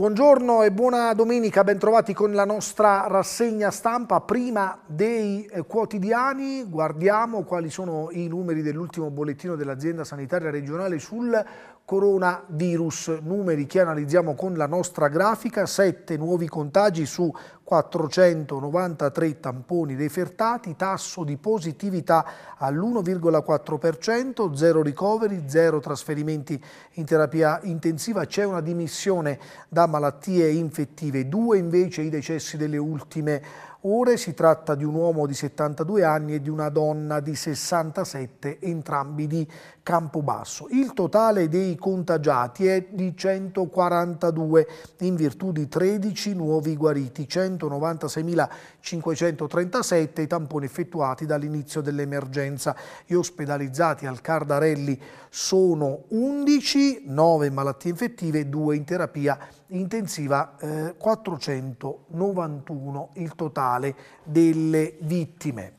Buongiorno e buona domenica, bentrovati con la nostra rassegna stampa. Prima dei eh, quotidiani guardiamo quali sono i numeri dell'ultimo bollettino dell'azienda sanitaria regionale sul coronavirus, numeri che analizziamo con la nostra grafica, 7 nuovi contagi su 493 tamponi defertati, tasso di positività all'1,4%, zero ricoveri, zero trasferimenti in terapia intensiva, c'è una dimissione da malattie infettive, 2 invece i decessi delle ultime ore. Si tratta di un uomo di 72 anni e di una donna di 67, entrambi di Campobasso. Il totale dei contagiati è di 142 in virtù di 13 nuovi guariti, 196.537 i tamponi effettuati dall'inizio dell'emergenza. Gli ospedalizzati al Cardarelli sono 11, 9 malattie infettive e 2 in terapia intensiva eh, 491 il totale delle vittime.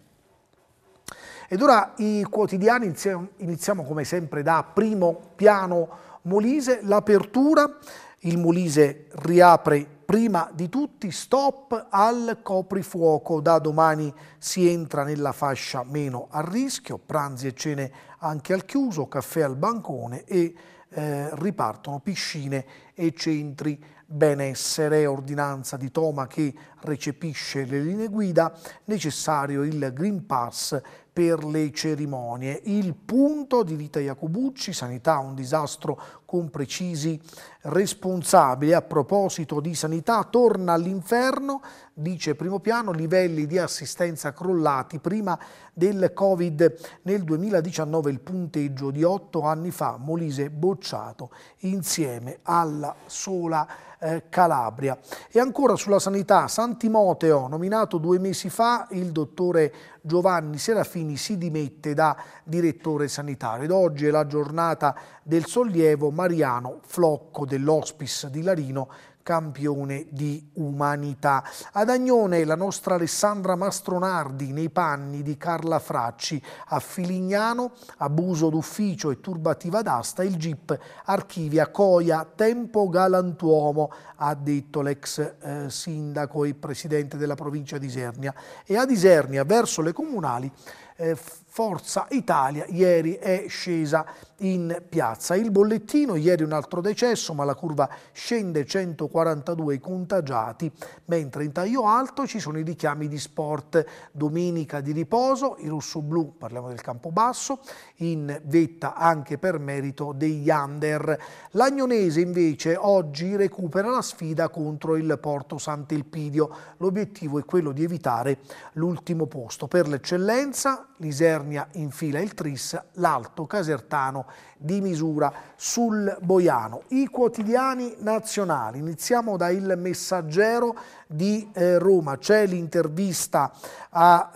Ed ora i quotidiani, iniziamo, iniziamo come sempre da primo piano Molise, l'apertura, il Molise riapre prima di tutti, stop al coprifuoco, da domani si entra nella fascia meno a rischio, pranzi e cene anche al chiuso, caffè al bancone e eh, ripartono piscine e centri benessere, ordinanza di Toma che recepisce le linee guida, necessario il Green Pass per le cerimonie. Il punto di vita Iacobucci, sanità un disastro con precisi responsabili. A proposito di sanità, torna all'inferno, dice Primo Piano, livelli di assistenza crollati prima del Covid. Nel 2019 il punteggio di otto anni fa, Molise bocciato insieme alla sola eh, Calabria. E ancora sulla sanità, Santimoteo, nominato due mesi fa, il dottore Giovanni Serafini si dimette da direttore sanitario ed oggi è la giornata del sollievo, Mariano, flocco dell'Hospice di Larino, campione di umanità. Ad Agnone la nostra Alessandra Mastronardi nei panni di Carla Fracci, a Filignano abuso d'ufficio e turbativa d'asta, il GIP archivia Coia Tempo Galantuomo, ha detto l'ex eh, sindaco e presidente della provincia di Isernia. E a Isernia verso le comunali eh, Forza Italia ieri è scesa in piazza. Il bollettino, ieri un altro decesso, ma la curva scende 142 contagiati, mentre in taglio alto ci sono i richiami di sport. Domenica di riposo, i rosso-blu, parliamo del campo basso, in vetta anche per merito degli under. L'Agnonese invece oggi recupera la sfida contro il Porto Sant'Elpidio. L'obiettivo è quello di evitare l'ultimo posto. Per l'eccellenza Lisernia fila il tris, l'alto casertano di misura sul Boiano. I quotidiani nazionali, iniziamo da Il Messaggero di eh, Roma, c'è l'intervista a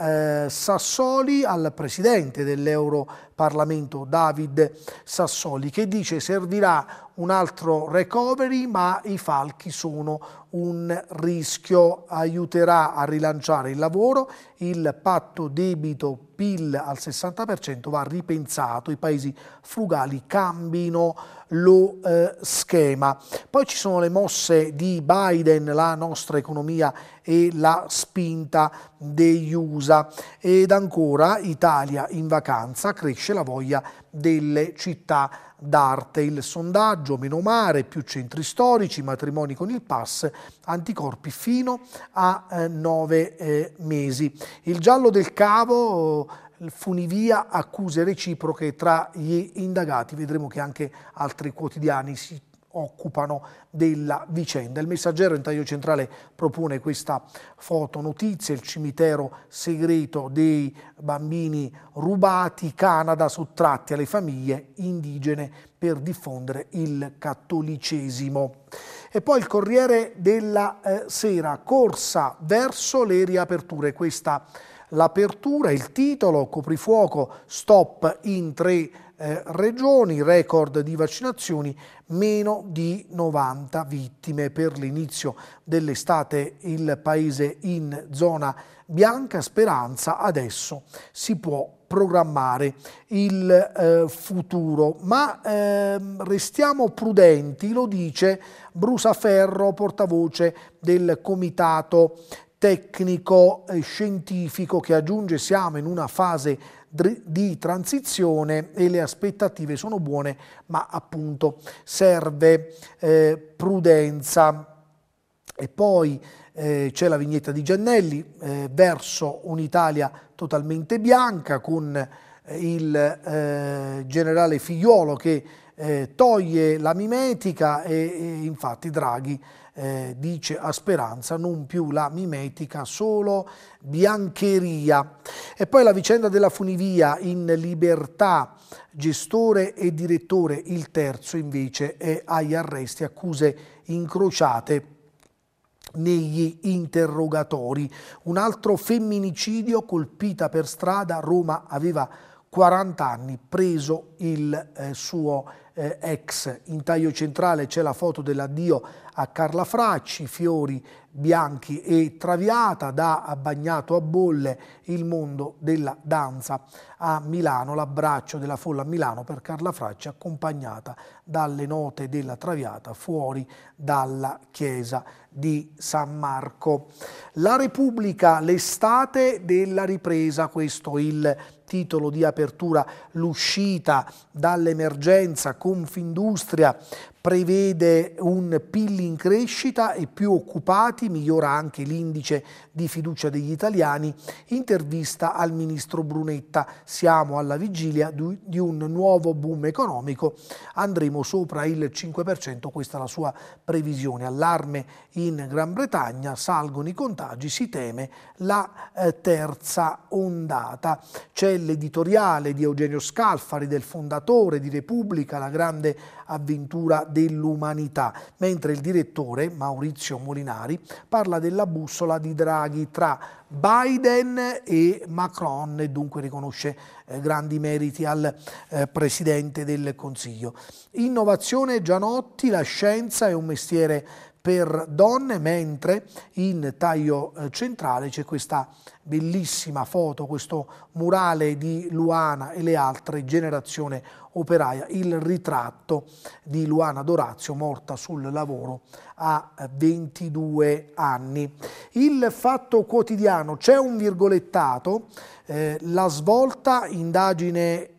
eh, Sassoli, al presidente dell'Euro Parlamento David Sassoli, che dice servirà un altro recovery ma i falchi sono un rischio, aiuterà a rilanciare il lavoro, il patto debito PIL al 60% va ripensato, i paesi frugali cambino lo eh, schema. Poi ci sono le mosse di Biden, la nostra economia e la spinta degli USA ed ancora Italia in vacanza, cresce la voglia delle città d'arte. Il sondaggio, meno mare, più centri storici, matrimoni con il pass, anticorpi fino a eh, nove eh, mesi. Il giallo del cavo funivia accuse reciproche tra gli indagati. Vedremo che anche altri quotidiani si occupano della vicenda. Il messaggero in taglio centrale propone questa foto notizia, il cimitero segreto dei bambini rubati, Canada sottratti alle famiglie indigene per diffondere il cattolicesimo. E poi il Corriere della eh, Sera, corsa verso le riaperture, questa l'apertura, il titolo, coprifuoco, stop in tre eh, regioni, record di vaccinazioni, meno di 90 vittime. Per l'inizio dell'estate il paese in zona bianca, speranza, adesso si può programmare il eh, futuro, ma eh, restiamo prudenti, lo dice Brusaferro, portavoce del Comitato tecnico e scientifico che aggiunge siamo in una fase di transizione e le aspettative sono buone ma appunto serve eh, prudenza. E poi eh, c'è la vignetta di Giannelli eh, verso un'Italia totalmente bianca con il eh, generale Figliuolo che eh, toglie la mimetica e, e infatti Draghi eh, dice a Speranza non più la mimetica, solo biancheria. E poi la vicenda della funivia in libertà, gestore e direttore, il terzo invece è agli arresti, accuse incrociate negli interrogatori. Un altro femminicidio colpita per strada, Roma aveva 40 anni, preso il eh, suo eh, ex. In taglio centrale c'è la foto dell'addio a Carla Fracci, fiori bianchi e traviata da bagnato a bolle il mondo della danza a Milano, l'abbraccio della folla a Milano per Carla Fracci accompagnata dalle note della traviata fuori dalla chiesa di San Marco. La Repubblica, l'estate della ripresa, questo il titolo di apertura l'uscita dall'emergenza Confindustria prevede un PIL in crescita e più occupati, migliora anche l'indice di fiducia degli italiani, intervista al ministro Brunetta, siamo alla vigilia di un nuovo boom economico, andremo sopra il 5%, questa è la sua previsione, allarme in Gran Bretagna, salgono i contagi, si teme la eh, terza ondata. C'è l'editoriale di Eugenio Scalfari, del fondatore di Repubblica, la grande avventura dell'umanità, mentre il direttore, Maurizio Molinari, parla della bussola di Draghi tra Biden e Macron e dunque riconosce eh, grandi meriti al eh, Presidente del Consiglio. Innovazione Gianotti, la scienza è un mestiere per donne, mentre in taglio eh, centrale c'è questa bellissima foto, questo murale di Luana e le altre generazione operaia, il ritratto di Luana Dorazio morta sul lavoro a 22 eh, anni. Il fatto quotidiano, c'è un virgolettato, eh, la svolta, l'indagine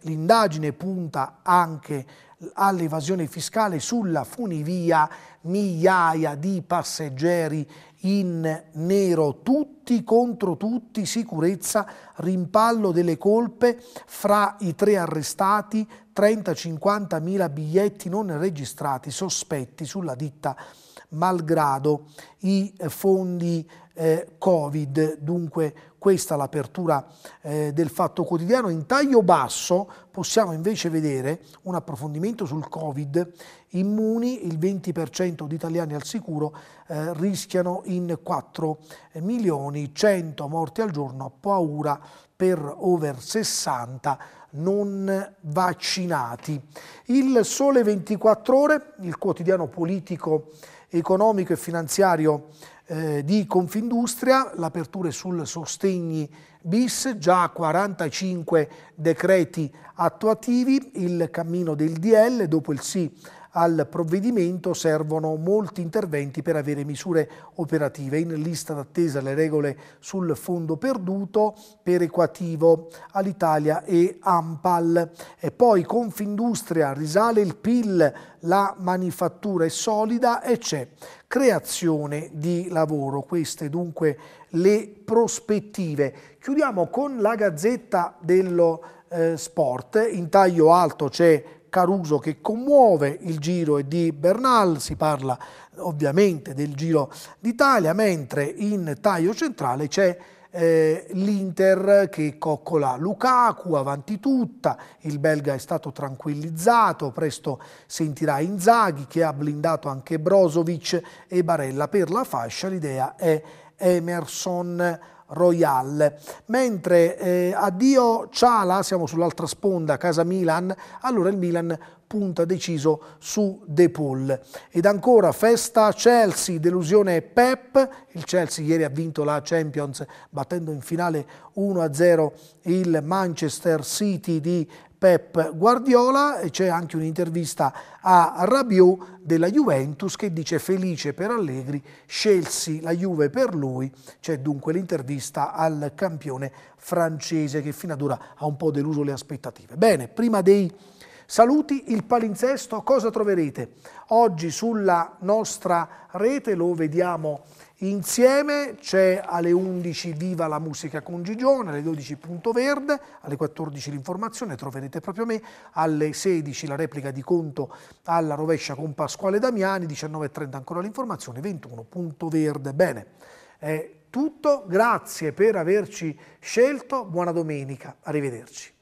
punta anche all'evasione fiscale sulla funivia migliaia di passeggeri in nero, tutti contro tutti, sicurezza, rimpallo delle colpe fra i tre arrestati, 30-50 mila biglietti non registrati, sospetti sulla ditta malgrado i fondi eh, Covid, dunque questa l'apertura eh, del Fatto Quotidiano. In taglio basso possiamo invece vedere un approfondimento sul Covid. Immuni, il 20% di italiani al sicuro eh, rischiano in 4 milioni, 100 morti al giorno, paura per over 60 non vaccinati. Il Sole 24 Ore, il quotidiano politico, economico e finanziario eh, di Confindustria, l'apertura sul sostegni bis, già 45 decreti attuativi, il cammino del DL dopo il sì al provvedimento servono molti interventi per avere misure operative. In lista d'attesa le regole sul fondo perduto, per Equativo all'Italia e Ampal. E poi Confindustria, risale il PIL, la manifattura è solida e c'è creazione di lavoro. Queste dunque le prospettive. Chiudiamo con la Gazzetta dello eh, Sport. In taglio alto c'è Caruso che commuove il Giro e di Bernal, si parla ovviamente del Giro d'Italia, mentre in taglio centrale c'è eh, l'Inter che coccola Lukaku avanti tutta, il belga è stato tranquillizzato, presto sentirà Inzaghi che ha blindato anche Brozovic e Barella per la fascia, l'idea è Emerson Royale. Mentre eh, addio Ciala, siamo sull'altra sponda, casa Milan, allora il Milan punta deciso su De Paul. Ed ancora festa Chelsea, delusione Pep, il Chelsea ieri ha vinto la Champions battendo in finale 1-0 il Manchester City di Pep Guardiola e c'è anche un'intervista a Rabiot della Juventus che dice felice per Allegri, scelsi la Juve per lui, c'è dunque l'intervista al campione francese che fino ad ora ha un po' deluso le aspettative. Bene, prima dei Saluti il palinzesto, cosa troverete? Oggi sulla nostra rete lo vediamo insieme, c'è alle 11 Viva la musica con Gigione, alle 12 Punto Verde, alle 14 l'informazione, troverete proprio me, alle 16 la replica di conto alla rovescia con Pasquale Damiani, 19.30 ancora l'informazione, 21 Punto Verde. Bene, è tutto, grazie per averci scelto, buona domenica, arrivederci.